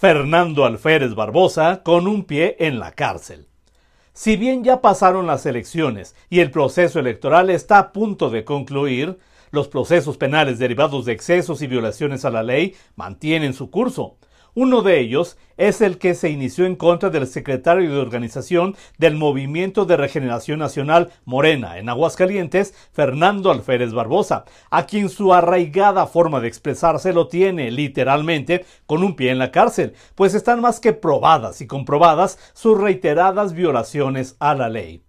Fernando Alférez Barbosa con un pie en la cárcel. Si bien ya pasaron las elecciones y el proceso electoral está a punto de concluir, los procesos penales derivados de excesos y violaciones a la ley mantienen su curso. Uno de ellos es el que se inició en contra del secretario de organización del Movimiento de Regeneración Nacional Morena en Aguascalientes, Fernando Alférez Barbosa, a quien su arraigada forma de expresarse lo tiene literalmente con un pie en la cárcel, pues están más que probadas y comprobadas sus reiteradas violaciones a la ley.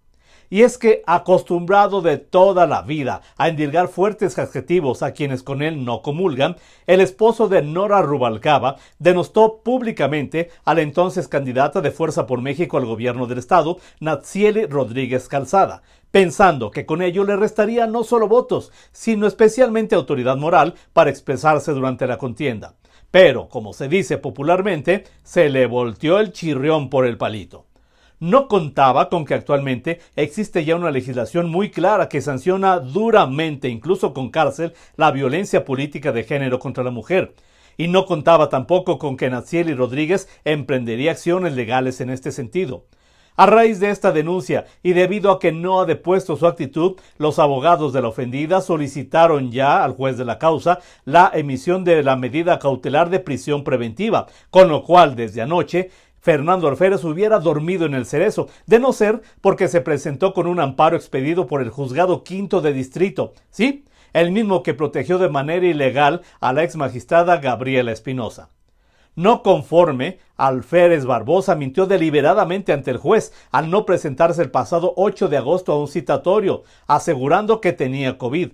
Y es que acostumbrado de toda la vida a endilgar fuertes adjetivos a quienes con él no comulgan, el esposo de Nora Rubalcaba denostó públicamente a la entonces candidata de Fuerza por México al gobierno del estado, Natsiele Rodríguez Calzada, pensando que con ello le restaría no solo votos, sino especialmente autoridad moral para expresarse durante la contienda. Pero, como se dice popularmente, se le volteó el chirrión por el palito no contaba con que actualmente existe ya una legislación muy clara que sanciona duramente, incluso con cárcel, la violencia política de género contra la mujer. Y no contaba tampoco con que y Rodríguez emprendería acciones legales en este sentido. A raíz de esta denuncia y debido a que no ha depuesto su actitud, los abogados de la ofendida solicitaron ya al juez de la causa la emisión de la medida cautelar de prisión preventiva, con lo cual desde anoche Fernando Alférez hubiera dormido en el cerezo, de no ser porque se presentó con un amparo expedido por el juzgado quinto de distrito, ¿sí? El mismo que protegió de manera ilegal a la ex magistrada Gabriela Espinosa. No conforme, Alférez Barbosa mintió deliberadamente ante el juez al no presentarse el pasado 8 de agosto a un citatorio, asegurando que tenía COVID.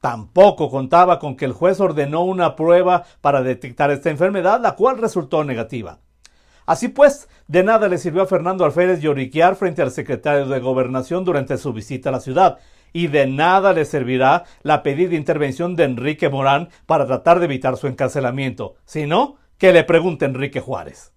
Tampoco contaba con que el juez ordenó una prueba para detectar esta enfermedad, la cual resultó negativa. Así pues, de nada le sirvió a Fernando Alférez lloriquear frente al secretario de Gobernación durante su visita a la ciudad, y de nada le servirá la pedida intervención de Enrique Morán para tratar de evitar su encarcelamiento, sino que le pregunte Enrique Juárez.